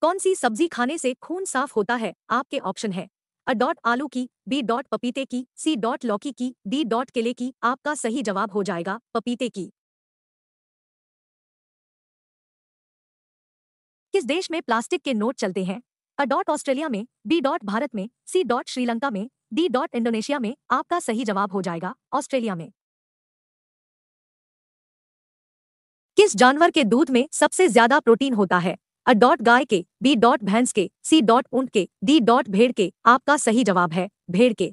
कौन सी सब्जी खाने से खून साफ होता है आपके ऑप्शन है अ डॉट आलू की बी डॉट पपीते की सी डॉट लौकी की डी डॉट केले की आपका सही जवाब हो जाएगा पपीते की किस देश में प्लास्टिक के नोट चलते हैं अ डॉट ऑस्ट्रेलिया में बी डॉट भारत में सी डॉट श्रीलंका में डी डॉट इंडोनेशिया में आपका सही जवाब हो जाएगा ऑस्ट्रेलिया में किस जानवर के दूध में सबसे ज्यादा प्रोटीन होता है अ डॉट गाय के बी डॉट भैंस के सी डॉट ऊंट के डी डॉट भेड़ के आपका सही जवाब है भेड़ के